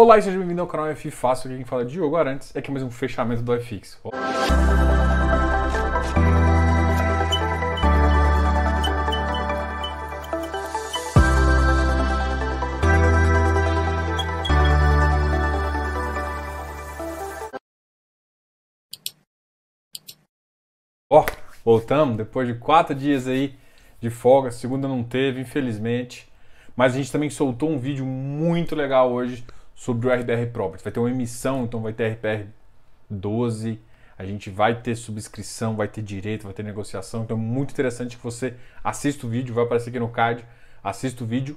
Olá e seja bem-vindo ao canal F Fácil, que quem fala de é Diogo Arantes, aqui é mais um fechamento do FX. Ó, oh, voltamos depois de quatro dias aí de folga, segunda não teve, infelizmente. Mas a gente também soltou um vídeo muito legal hoje sobre o RBR Properties Vai ter uma emissão, então vai ter RPR 12, a gente vai ter subscrição, vai ter direito, vai ter negociação. Então é muito interessante que você assista o vídeo, vai aparecer aqui no card, assista o vídeo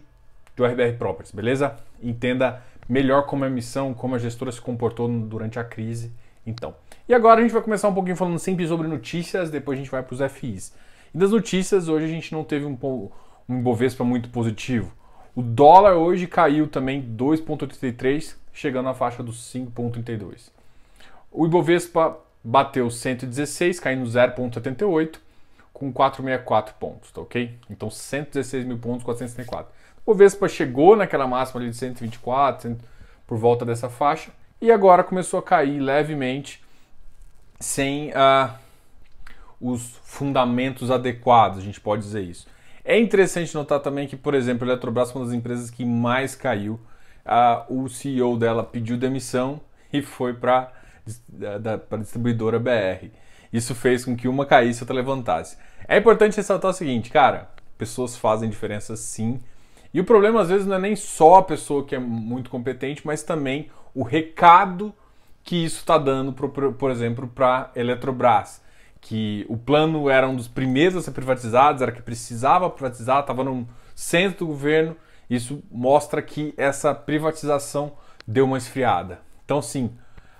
do RBR Properties, beleza? Entenda melhor como a emissão, como a gestora se comportou durante a crise. Então, e agora a gente vai começar um pouquinho falando sempre sobre notícias, depois a gente vai para os FIs. E das notícias, hoje a gente não teve um, um Ibovespa muito positivo. O dólar hoje caiu também 2,83, chegando à faixa dos 5,32. O Ibovespa bateu 116, caindo 0,78, com 464 pontos, tá ok? Então 116 mil pontos, 464. O Ibovespa chegou naquela máxima ali de 124, 100, por volta dessa faixa, e agora começou a cair levemente, sem uh, os fundamentos adequados, a gente pode dizer isso. É interessante notar também que, por exemplo, a Eletrobras foi uma das empresas que mais caiu. Ah, o CEO dela pediu demissão e foi para a distribuidora BR. Isso fez com que uma caísse e outra levantasse. É importante ressaltar o seguinte, cara, pessoas fazem diferença sim. E o problema às vezes não é nem só a pessoa que é muito competente, mas também o recado que isso está dando, pro, por exemplo, para a Eletrobras que o plano era um dos primeiros a ser privatizados, era que precisava privatizar, estava no centro do governo. Isso mostra que essa privatização deu uma esfriada. Então, sim,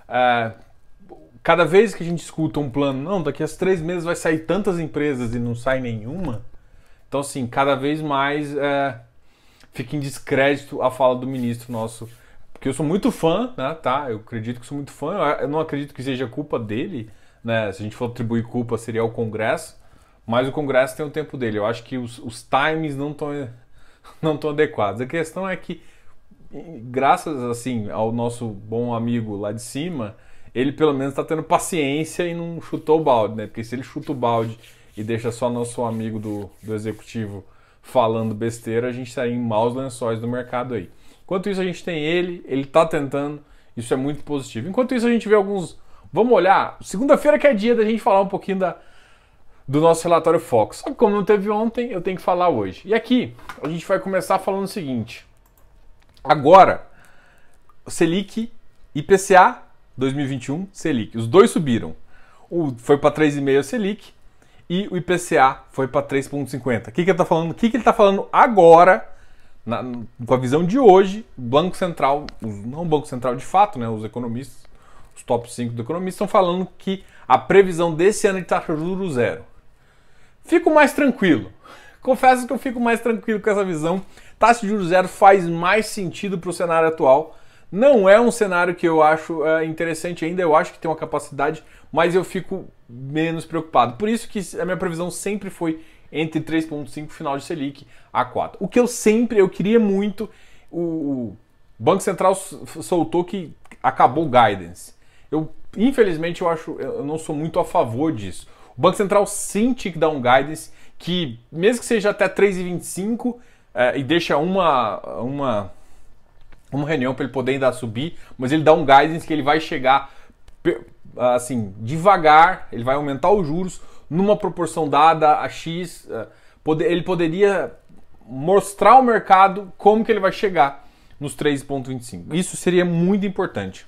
é, cada vez que a gente escuta um plano, não, daqui a três meses vai sair tantas empresas e não sai nenhuma. Então, sim, cada vez mais é, fica em descrédito a fala do ministro nosso. Porque eu sou muito fã, né, tá? Eu acredito que sou muito fã, eu não acredito que seja culpa dele né? Se a gente for atribuir culpa, seria o Congresso, mas o Congresso tem o tempo dele. Eu acho que os, os times não estão não tão adequados. A questão é que, graças assim ao nosso bom amigo lá de cima, ele pelo menos está tendo paciência e não chutou o balde, né? Porque se ele chuta o balde e deixa só nosso amigo do, do executivo falando besteira, a gente estaria tá em maus lençóis do mercado aí. Enquanto isso, a gente tem ele, ele está tentando, isso é muito positivo. Enquanto isso, a gente vê alguns Vamos olhar. Segunda-feira que é dia da gente falar um pouquinho da, do nosso relatório Fox. Só que como não teve ontem, eu tenho que falar hoje. E aqui, a gente vai começar falando o seguinte. Agora, Selic, IPCA 2021, Selic. Os dois subiram. O foi para 3,5 Selic e o IPCA foi para 3,50. O que, que ele está falando? O que, que ele está falando agora, na, com a visão de hoje, o Banco Central, não o Banco Central de fato, né, os economistas, os top 5 do economista, estão falando que a previsão desse ano de taxa de juros zero. Fico mais tranquilo. Confesso que eu fico mais tranquilo com essa visão. Taxa de juros zero faz mais sentido para o cenário atual. Não é um cenário que eu acho é, interessante ainda, eu acho que tem uma capacidade, mas eu fico menos preocupado. Por isso que a minha previsão sempre foi entre 3,5 final de Selic a 4. O que eu sempre, eu queria muito, o Banco Central soltou que acabou o guidance. Eu, infelizmente, eu acho, eu não sou muito a favor disso. O Banco Central sim tinha que dar um guidance que, mesmo que seja até 3,25 é, e deixa uma, uma, uma reunião para ele poder ainda subir, mas ele dá um guidance que ele vai chegar assim devagar, ele vai aumentar os juros numa proporção dada a X. É, ele poderia mostrar ao mercado como que ele vai chegar nos 3,25. Isso seria muito importante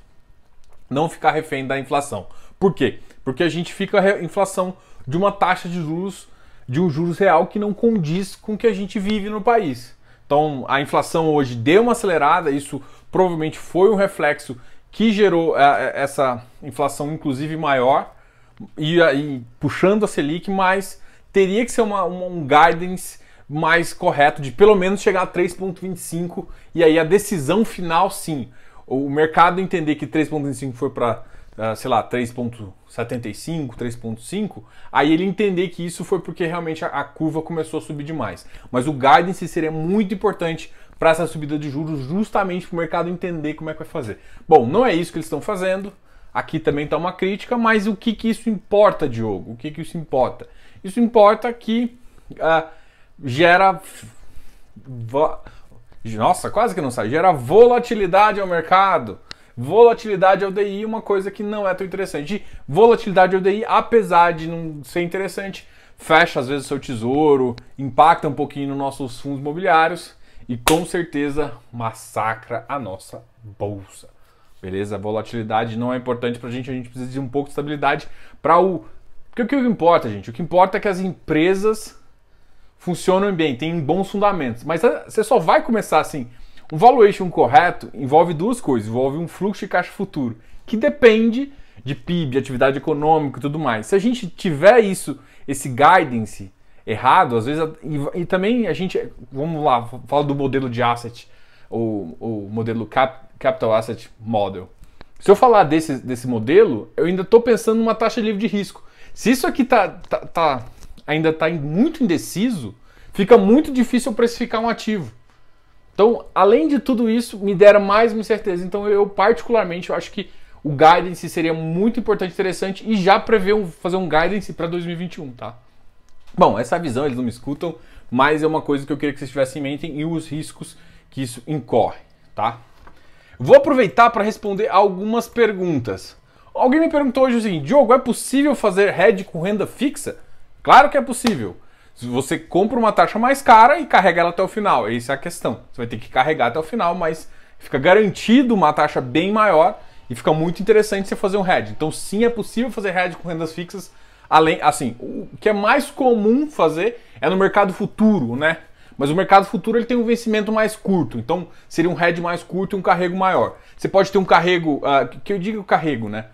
não ficar refém da inflação. Por quê? Porque a gente fica a inflação de uma taxa de juros, de um juros real que não condiz com o que a gente vive no país. Então a inflação hoje deu uma acelerada, isso provavelmente foi um reflexo que gerou é, é, essa inflação, inclusive maior, e, é, e puxando a Selic, mas teria que ser uma, uma, um guidance mais correto de pelo menos chegar a 3,25 e aí a decisão final sim o mercado entender que 3,25 foi para, ah, sei lá, 3,75, 3,5, aí ele entender que isso foi porque realmente a, curva começou a subir demais. Mas o guidance seria muito importante para essa subida de juros, justamente para o mercado entender como é que vai fazer. Bom, não é isso que eles estão fazendo. Aqui também está uma crítica, mas o que, que isso importa, Diogo? O que, que isso importa? Isso importa que uh, gera nossa, quase que não sai, gera volatilidade ao mercado. Volatilidade ao DI, uma coisa que não é tão interessante. E volatilidade ao DI, apesar de não ser interessante, fecha às vezes o seu tesouro, impacta um pouquinho nos nossos fundos imobiliários e com certeza massacra a nossa bolsa. Beleza? Volatilidade não é importante para a gente, a gente precisa de um pouco de estabilidade para o. Porque o que importa, gente? O que importa é que as empresas funcionam bem, têm bons fundamentos. Mas é, você só vai começar assim. Um valuation correto envolve duas coisas: envolve um fluxo de caixa futuro, que depende de PIB, de atividade econômica e tudo mais. Se a gente tiver isso, esse guidance errado, às vezes. E, e também a gente. Vamos lá, fala do modelo de asset, ou o modelo cap, Capital Asset Model. Se eu falar desse, desse modelo, eu ainda estou pensando numa taxa livre de risco. Se isso aqui tá, tá, tá ainda está muito indeciso, fica muito difícil precificar um ativo. Então, além de tudo isso, me dera mais uma incerteza. Então, eu particularmente eu acho que o guidance seria muito importante, interessante e já prevê um, fazer um guidance para 2021, tá? Bom, essa visão eles não me escutam, mas é uma coisa que eu queria que vocês tivessem em mente e os riscos que isso incorre, tá? Vou aproveitar para responder algumas perguntas. Alguém me perguntou hoje o seguinte: Diogo, é possível fazer hedge com renda fixa? Claro que é possível. Você compra uma taxa mais cara e carrega ela até o final. Essa é a questão. Você vai ter que carregar até o final, mas fica garantido uma taxa bem maior e fica muito interessante você fazer um hedge. Então, sim, é possível fazer hedge com rendas fixas. Além, assim, o que é mais comum fazer é no mercado futuro, né? Mas o mercado futuro ele tem um vencimento mais curto, então seria um hedge mais curto e um carrego maior. Você pode ter um carrego, uh, que eu digo carrego, né?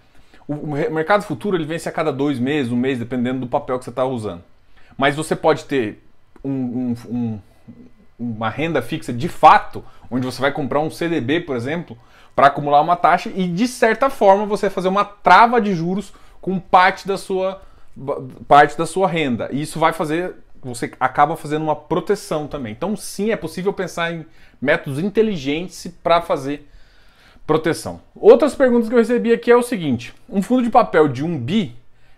O mercado futuro ele vence a cada dois meses, um mês, dependendo do papel que você está usando. Mas você pode ter um, um, um, uma renda fixa de fato, onde você vai comprar um CDB, por exemplo, para acumular uma taxa e de certa forma você fazer uma trava de juros com parte da sua parte da sua renda. E isso vai fazer você acaba fazendo uma proteção também. Então sim, é possível pensar em métodos inteligentes para fazer proteção. Outras perguntas que eu recebi aqui é o seguinte: um fundo de papel de 1 bi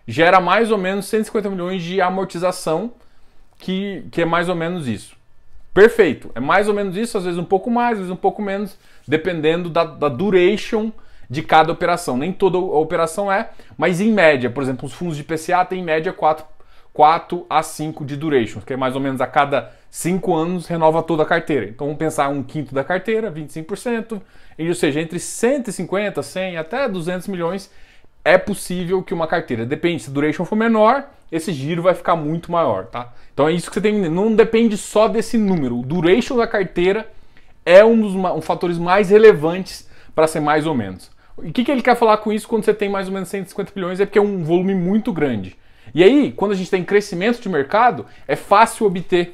gera mais ou menos 150 milhões de amortização, que, que é mais ou menos isso. Perfeito, é mais ou menos isso, às vezes um pouco mais, às vezes um pouco menos, dependendo da, da duration de cada operação. Nem toda operação é, mas em média, por exemplo, os fundos de PCA têm em média 4, 4 a 5 de duration, que é mais ou menos a cada 5 anos renova toda a carteira. Então vamos pensar um quinto da carteira, 25%, e, ou seja, entre 150, 100 até 200 milhões é possível que uma carteira, depende, se a duration for menor, esse giro vai ficar muito maior, tá? Então é isso que você tem, não depende só desse número. O duration da carteira é um dos um fatores mais relevantes para ser mais ou menos. E o que, que ele quer falar com isso quando você tem mais ou menos 150 bilhões? É porque é um volume muito grande. E aí, quando a gente tem crescimento de mercado, é fácil obter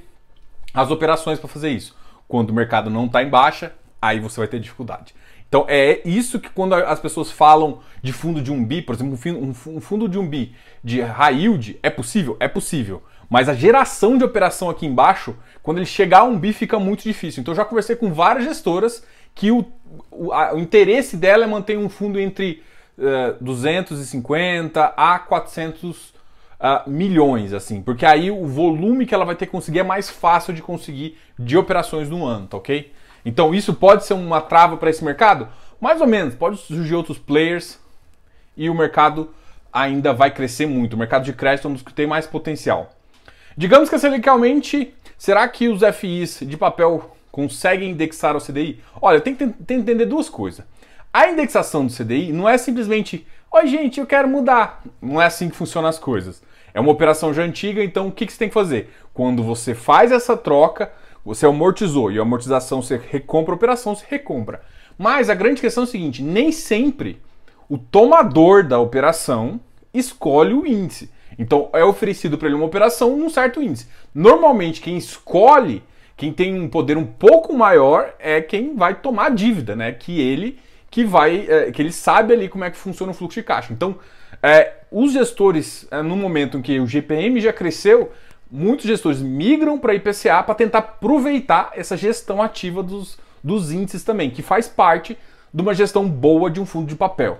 as operações para fazer isso. Quando o mercado não está em baixa, aí você vai ter dificuldade. Então é isso que quando as pessoas falam de fundo de um bi, por exemplo, um fundo de um bi de high yield, é possível? É possível. Mas a geração de operação aqui embaixo, quando ele chegar a um bi, fica muito difícil. Então eu já conversei com várias gestoras que o, o, a, o interesse dela é manter um fundo entre uh, eh, 250 a 400 uh, milhões, assim, porque aí o volume que ela vai ter que conseguir é mais fácil de conseguir de operações no ano, tá ok? Então isso pode ser uma trava para esse mercado? Mais ou menos, pode surgir outros players e o mercado ainda vai crescer muito. O mercado de crédito é um dos que tem mais potencial. Digamos que legalmente, será que os FIs de papel conseguem indexar o CDI? Olha, tem que, tem que entender duas coisas. A indexação do CDI não é simplesmente, oi gente, eu quero mudar. Não é assim que funcionam as coisas. É uma operação já antiga, então o que, que você tem que fazer? Quando você faz essa troca, você amortizou e a amortização você recompra a operação, você recompra. Mas a grande questão é o seguinte: nem sempre o tomador da operação escolhe o índice. Então é oferecido para ele uma operação num certo índice. Normalmente quem escolhe, quem tem um poder um pouco maior é quem vai tomar a dívida, né? Que ele que vai, é, que ele sabe ali como é que funciona o fluxo de caixa. Então, é, os gestores, é, no momento em que o GPM já cresceu, muitos gestores migram para IPCA para tentar aproveitar essa gestão ativa dos, dos índices também, que faz parte de uma gestão boa de um fundo de papel.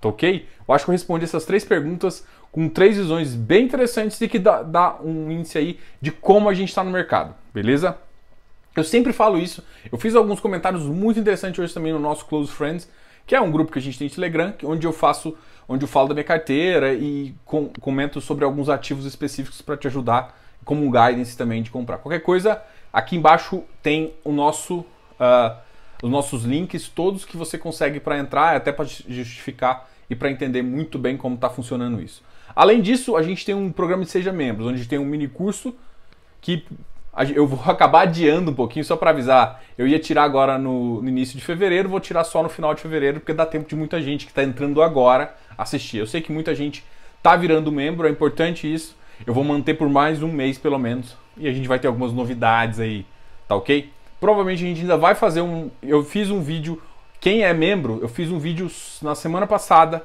Tá ok? Eu acho que eu respondi essas três perguntas com três visões bem interessantes e que dá, dá um índice aí de como a gente está no mercado, beleza? Eu sempre falo isso. Eu fiz alguns comentários muito interessantes hoje também no nosso Close Friends, que é um grupo que a gente tem no Telegram, onde eu faço, onde eu falo da minha carteira e com, comento sobre alguns ativos específicos para te ajudar, como um guidance também de comprar. Qualquer coisa, aqui embaixo tem o nosso, uh, os nossos links, todos que você consegue para entrar, até para justificar e para entender muito bem como está funcionando isso. Além disso, a gente tem um programa de Seja Membros, onde tem um mini curso que eu vou acabar adiando um pouquinho só para avisar. Eu ia tirar agora no, no, início de fevereiro, vou tirar só no final de fevereiro, porque dá tempo de muita gente que está entrando agora assistir. Eu sei que muita gente está virando membro, é importante isso. Eu vou manter por mais um mês pelo menos e a gente vai ter algumas novidades aí, tá ok? Provavelmente a gente ainda vai fazer um. Eu fiz um vídeo. Quem é membro, eu fiz um vídeo na semana passada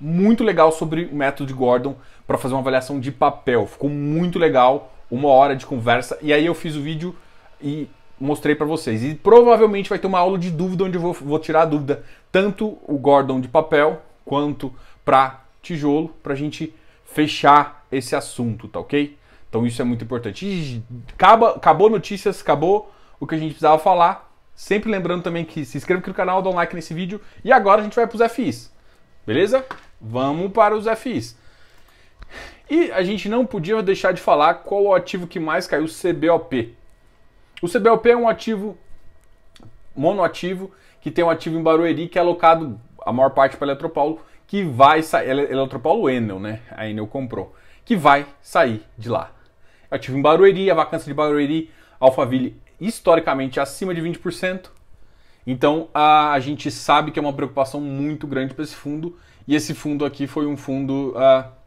muito legal sobre o método de Gordon para fazer uma avaliação de papel. Ficou muito legal uma hora de conversa. E aí eu fiz o vídeo e mostrei para vocês. E provavelmente vai ter uma aula de dúvida onde eu vou, vou tirar a dúvida tanto o Gordon de papel quanto para tijolo para a gente fechar esse assunto, tá ok? Então isso é muito importante. E acaba, acabou notícias, acabou o que a gente precisava falar. Sempre lembrando também que se inscreva aqui no canal, dá um like nesse vídeo. E agora a gente vai para os FIs, beleza? Vamos para os FIs. E a gente não podia deixar de falar qual o ativo que mais caiu, o CBOP. O CBOP é um ativo monoativo que tem um ativo em Barueri que é alocado a maior parte para Eletropaulo, que vai sair. Eletropaulo Enel, né? A Enel comprou. Que vai sair de lá. Ativo em Barueri, a vacância de Barueri, Alphaville historicamente acima de 20%. Então a, gente sabe que é uma preocupação muito grande para esse fundo. E esse fundo aqui foi um fundo. Uh,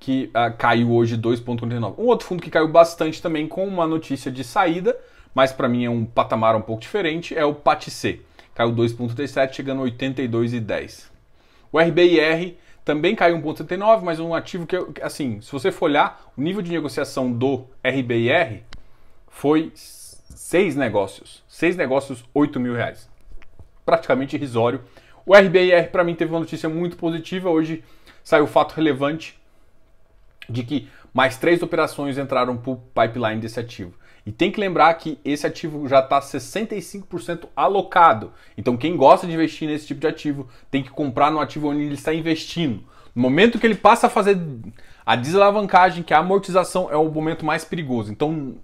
que ah, caiu hoje 2,49. Um outro fundo que caiu bastante também com uma notícia de saída, mas para mim é um patamar um pouco diferente, é o PATC. Caiu 2,37, chegando a 82,10. O RBIR também caiu 1,79, mas um ativo que, assim, se você for olhar, o nível de negociação do RBIR foi seis negócios. Seis negócios, 8 mil reais. Praticamente irrisório. O RBIR, para mim, teve uma notícia muito positiva. Hoje saiu o fato relevante de que mais três operações entraram para o pipeline desse ativo. E tem que lembrar que esse ativo já está 65% alocado. Então, quem gosta de investir nesse tipo de ativo tem que comprar no ativo onde ele está investindo. No momento que ele passa a fazer a desalavancagem, que a amortização é o momento mais perigoso. Então,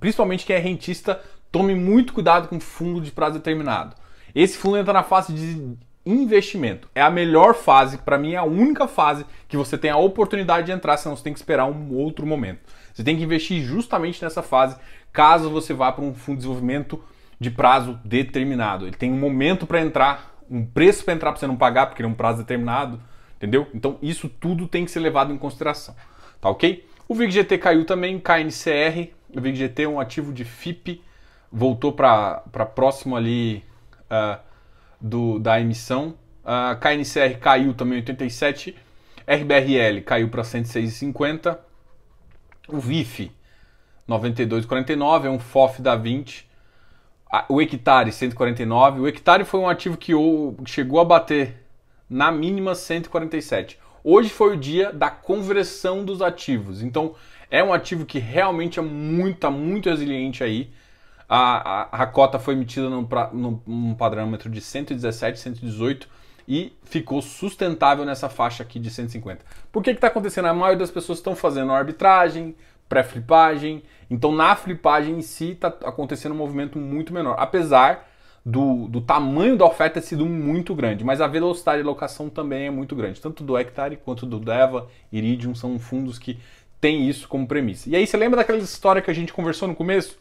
principalmente quem é rentista, tome muito cuidado com fundo de prazo determinado. Esse fundo entra na fase de investimento. É a melhor fase, para mim é a única fase que você tem a oportunidade de entrar, senão você tem que esperar um outro momento. Você tem que investir justamente nessa fase, caso você vá para um fundo de desenvolvimento de prazo determinado. Ele tem um momento para entrar, um preço para entrar para você não pagar, porque ele é um prazo determinado, entendeu? Então isso tudo tem que ser levado em consideração, tá ok? O VIGGT caiu também, KNCR, o VIGGT é um ativo de FIP, voltou para próximo ali... Uh, do, da emissão. A KNCR caiu também 87, RBRL caiu para 106,50. O VIF 92,49 é um FOF da 20. O hectare 149. O hectare foi um ativo que chegou a bater na mínima 147. Hoje foi o dia da conversão dos ativos. Então é um ativo que realmente é muito, muito resiliente aí a, a, a cota foi emitida num, pra, num, padrão de 117, 118 e ficou sustentável nessa faixa aqui de 150. Por que está acontecendo? A maioria das pessoas estão fazendo arbitragem, pré-flipagem, então na flipagem em si está acontecendo um movimento muito menor, apesar do, do tamanho da oferta ter sido muito grande, mas a velocidade de locação também é muito grande, tanto do Hectare quanto do Deva, Iridium, são fundos que têm isso como premissa. E aí você lembra daquela história que a gente conversou no começo?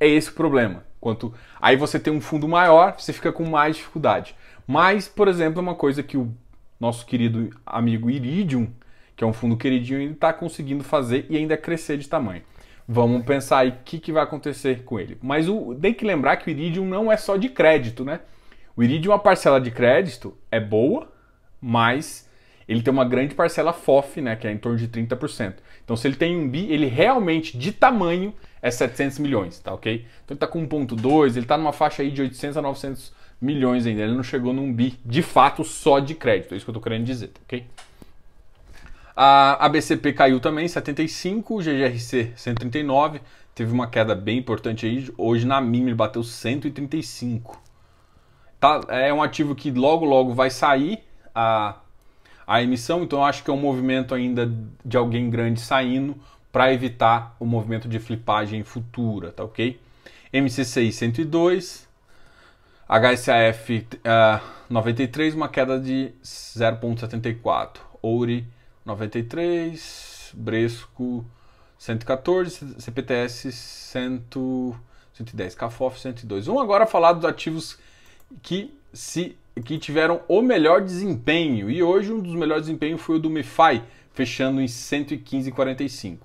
É esse o problema. Quanto aí você tem um fundo maior, você fica com mais dificuldade. Mas, por exemplo, é uma coisa que o nosso querido amigo Iridium, que é um fundo queridinho, ele está conseguindo fazer e ainda crescer de tamanho. Vamos pensar aí o que, que vai acontecer com ele. Mas o, tem que lembrar que o Iridium não é só de crédito, né? O Iridium, a parcela de crédito é boa, mas ele tem uma grande parcela FOF, né, que é em torno de 30%. Então, se ele tem um bi, ele realmente, de tamanho, é 700 milhões, tá ok? Então ele está com 1,2, ele está numa faixa aí de 800 a 900 milhões ainda. Ele não chegou num bi de fato só de crédito, é isso que eu estou querendo dizer, tá ok? A ABCP caiu também, 75, o GGRC 139, teve uma queda bem importante aí. Hoje na MIM ele bateu 135. Tá, é um ativo que logo logo vai sair a, a emissão, então eu acho que é um movimento ainda de alguém grande saindo para evitar o movimento de flipagem futura, tá ok? MCCI 102, HSAF uh, 93, uma queda de 0,74, Ouri 93, Bresco 114, CPTS 100, 110, CAFOF 102. Vamos agora falar dos ativos que se que tiveram o melhor desempenho e hoje um dos melhores desempenhos foi o do MeFi, fechando em 115,45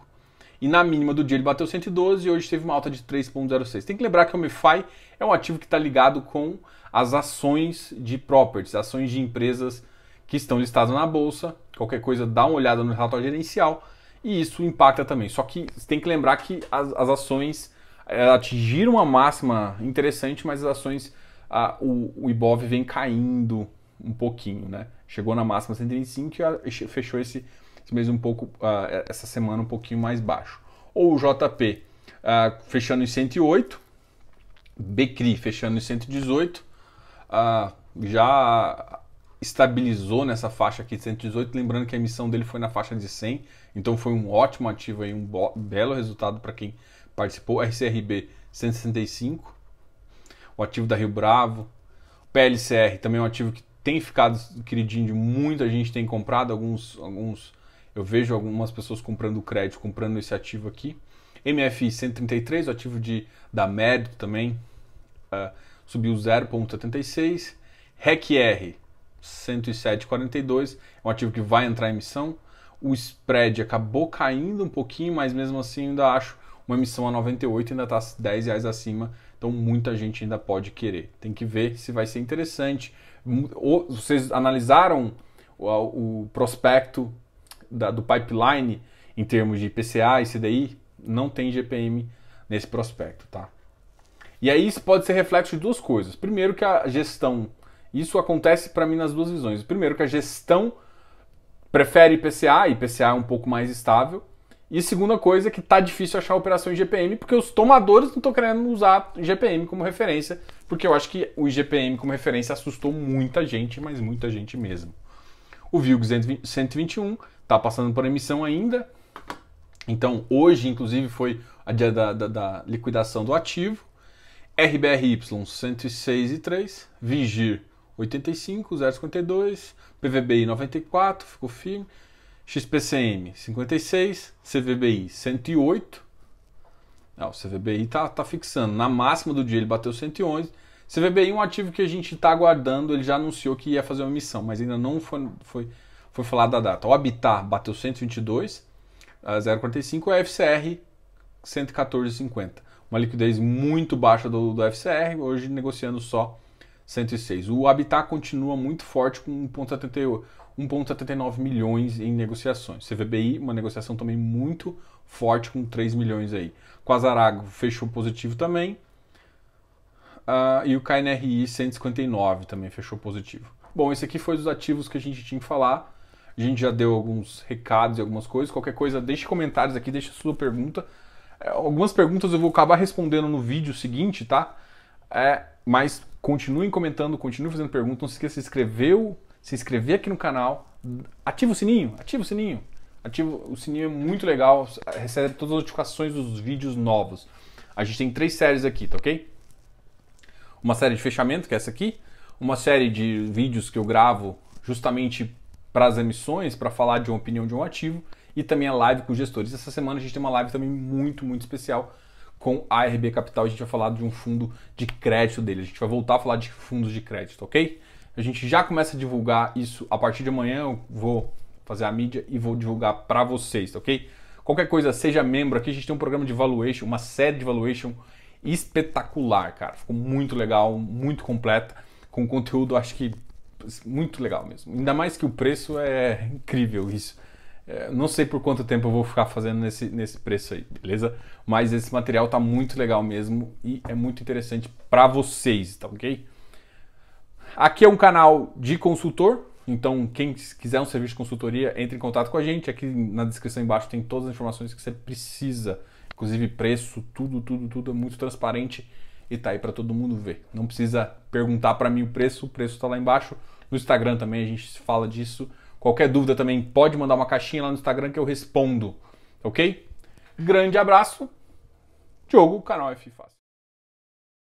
e na mínima do dia ele bateu 112 e hoje teve uma alta de 3,06. Tem que lembrar que o MeFi é um ativo que está ligado com as ações de properties, ações de empresas que estão listadas na bolsa. Qualquer coisa, dá uma olhada no relatório gerencial e isso impacta também. Só que tem que lembrar que as, as ações eh, atingiram uma máxima interessante, mas as ações, a, o, o Ibov vem caindo um pouquinho, né? Chegou na máxima 125 e fechou esse esse mês um pouco, uh, essa semana um pouquinho mais baixo. Ou o JP uh, ah, fechando em 108, Becri fechando em 118, uh, ah, já estabilizou nessa faixa aqui de 118, lembrando que a emissão dele foi na faixa de 100, então foi um ótimo ativo aí, um belo resultado para quem participou, RCRB 165, o ativo da Rio Bravo, PLCR também é um ativo que tem ficado queridinho de muita gente tem comprado alguns alguns eu vejo algumas pessoas comprando crédito, comprando esse ativo aqui. MFI 133, o ativo de, da MED também, uh, subiu 0,76. REC-R 107,42, é um ativo que vai entrar em emissão. O spread acabou caindo um pouquinho, mas mesmo assim ainda acho uma emissão a 98 ainda está 10 reais acima, então muita gente ainda pode querer. Tem que ver se vai ser interessante. vocês analisaram o prospecto da, do pipeline em termos de PCA e CDI, não tem GPM nesse prospecto, tá? E aí isso pode ser reflexo de duas coisas. Primeiro que a gestão, isso acontece para mim nas duas visões. Primeiro que a gestão prefere e PCA é um pouco mais estável. E segunda coisa que tá difícil achar operação em GPM, porque os tomadores não estão querendo usar GPM como referência, porque eu acho que o GPM como referência assustou muita gente, mas muita gente mesmo. O VIO 121 está passando por emissão ainda. Então, hoje, inclusive, foi a dia da, da, da liquidação do ativo. RBRY 106,3, Vigir 85,052, PVBI 94, ficou firme, XPCM 56, CVBI 108. Ah, o CVBI tá, tá fixando, na máxima do dia ele bateu 111. CVBI é um ativo que a gente está aguardando, ele já anunciou que ia fazer uma emissão, mas ainda não foi, foi foi falada a data. O Habitat bateu 122 a 0,45 e o FCR 114,50. Uma liquidez muito baixa do, do FCR, hoje negociando só 106. O Habitat continua muito forte com 1,79 milhões em negociações. CVBI, uma negociação também muito forte com 3 milhões aí. Quasarago fechou positivo também. Uh, e o KNRI 159 também fechou positivo. Bom, esse aqui foi os ativos que a gente tinha que falar. A gente já deu alguns recados e algumas coisas. Qualquer coisa, deixe comentários aqui, deixe sua pergunta. É, algumas perguntas eu vou acabar respondendo no vídeo seguinte, tá? É, mas continuem comentando, continuem fazendo perguntas. Não se esqueça de se inscrever, se inscrever aqui no canal. Ativa o sininho, ativa o sininho. Ativa o sininho é muito legal, recebe todas as notificações dos vídeos novos. A gente tem três séries aqui, tá ok? Uma série de fechamento, que é essa aqui. Uma série de vídeos que eu gravo justamente para as emissões, para falar de uma opinião de um ativo e também a live com os gestores. Essa semana a gente tem uma live também muito, muito especial com a RB Capital. A gente vai falar de um fundo de crédito dele. A gente vai voltar a falar de fundos de crédito, ok? A gente já começa a divulgar isso a partir de amanhã. Eu vou fazer a mídia e vou divulgar para vocês, tá ok? Qualquer coisa, seja membro aqui. A gente tem um programa de valuation, uma série de valuation espetacular, cara. Ficou muito legal, muito completa, com conteúdo, acho que muito legal mesmo. Ainda mais que o preço é incrível isso. É, não sei por quanto tempo eu vou ficar fazendo nesse, nesse preço aí, beleza? Mas esse material tá muito legal mesmo e é muito interessante para vocês, tá ok? Aqui é um canal de consultor, então quem quiser um serviço de consultoria, entre em contato com a gente. Aqui na descrição embaixo tem todas as informações que você precisa, inclusive preço, tudo, tudo, tudo é muito transparente e tá aí para todo mundo ver. Não precisa perguntar para mim o preço, o preço está lá embaixo. No Instagram também a gente fala disso. Qualquer dúvida também pode mandar uma caixinha lá no Instagram que eu respondo. Ok? Grande abraço. Diogo, canal F